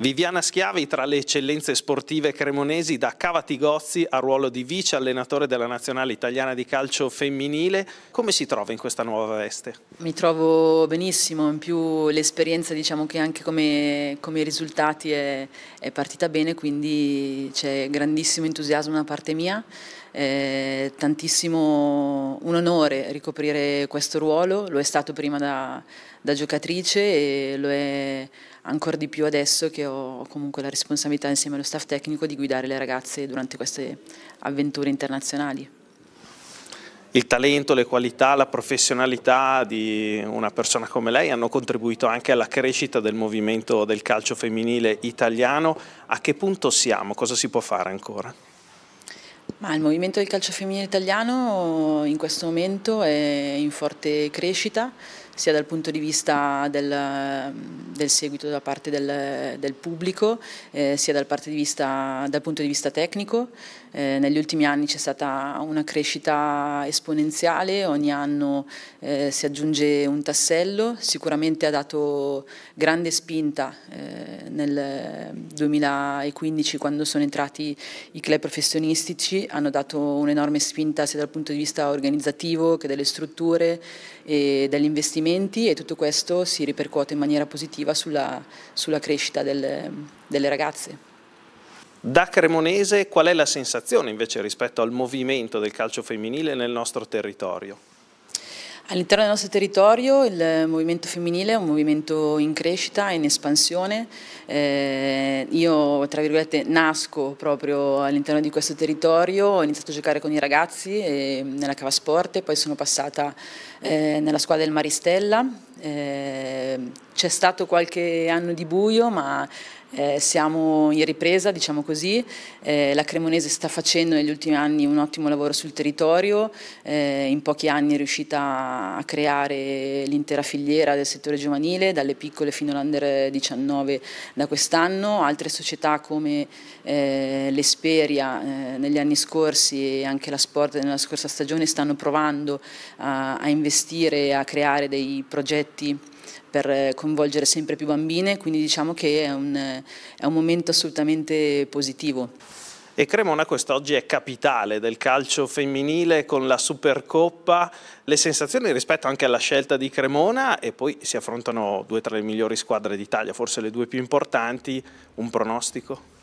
Viviana Schiavi tra le eccellenze sportive cremonesi da Cavatigozzi a ruolo di vice allenatore della nazionale italiana di calcio femminile, come si trova in questa nuova veste? Mi trovo benissimo, in più l'esperienza diciamo che anche come, come risultati è, è partita bene, quindi c'è grandissimo entusiasmo da parte mia eh, tantissimo un onore ricoprire questo ruolo, lo è stato prima da, da giocatrice e lo è ancora di più adesso che ho comunque la responsabilità insieme allo staff tecnico di guidare le ragazze durante queste avventure internazionali il talento, le qualità, la professionalità di una persona come lei hanno contribuito anche alla crescita del movimento del calcio femminile italiano. A che punto siamo? Cosa si può fare ancora? Ma il movimento del calcio femminile italiano in questo momento è in forte crescita, sia dal punto di vista del, del seguito da parte del, del pubblico, eh, sia dal, di vista, dal, punto di vista tecnico. Eh, negli ultimi anni c'è stata una crescita esponenziale, ogni anno eh, si aggiunge un tassello, sicuramente ha dato grande spinta eh, nel 2015 quando sono entrati i club professionistici, hanno dato un'enorme spinta sia dal punto di vista organizzativo che delle strutture e dell'investimento investimenti e tutto questo si ripercuote in maniera positiva sulla, sulla crescita del, delle ragazze. Da cremonese qual è la sensazione invece rispetto al movimento del calcio femminile nel nostro territorio? All'interno del nostro territorio il movimento femminile è un movimento in crescita, in espansione. Eh, io, tra virgolette, nasco proprio all'interno di questo territorio, ho iniziato a giocare con i ragazzi eh, nella Cava Sport, poi sono passata eh, nella squadra del Maristella, Ehm, c'è stato qualche anno di buio, ma eh, siamo in ripresa, diciamo così. Eh, la Cremonese sta facendo negli ultimi anni un ottimo lavoro sul territorio, eh, in pochi anni è riuscita a creare l'intera filiera del settore giovanile, dalle piccole fino all'under 19 da quest'anno. Altre società come eh, l'Esperia eh, negli anni scorsi e anche la Sport nella scorsa stagione stanno provando a, a investire, a creare dei progetti progetti per eh, coinvolgere sempre più bambine, quindi diciamo che è un, è un momento assolutamente positivo. E Cremona quest'oggi è capitale del calcio femminile con la Supercoppa. Le sensazioni rispetto anche alla scelta di Cremona e poi si affrontano due tra le migliori squadre d'Italia, forse le due più importanti. Un pronostico?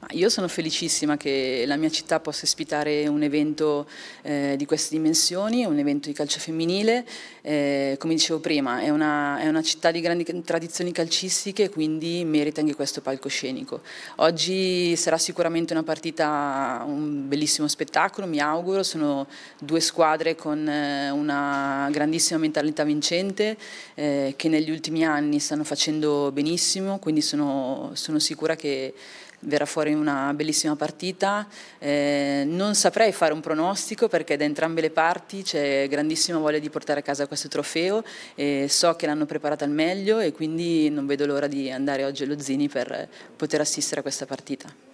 Ma io sono felicissima che la mia città possa ospitare un evento eh, di queste dimensioni, un evento di calcio femminile. Eh, come dicevo prima, è una, è una, città di grandi tradizioni calcistiche, quindi merita anche questo palcoscenico. Oggi sarà sicuramente una partita, un bellissimo spettacolo, mi auguro. Sono due squadre con eh, una grandissima mentalità vincente eh, che negli ultimi anni stanno facendo benissimo, quindi sono, sono sicura che verrà fuori una bellissima partita. Eh, non saprei fare un pronostico perché da entrambe le parti c'è grandissima voglia di portare a casa questo trofeo e so che l'hanno preparata al meglio e quindi non vedo l'ora di andare oggi allo Zini per poter assistere a questa partita.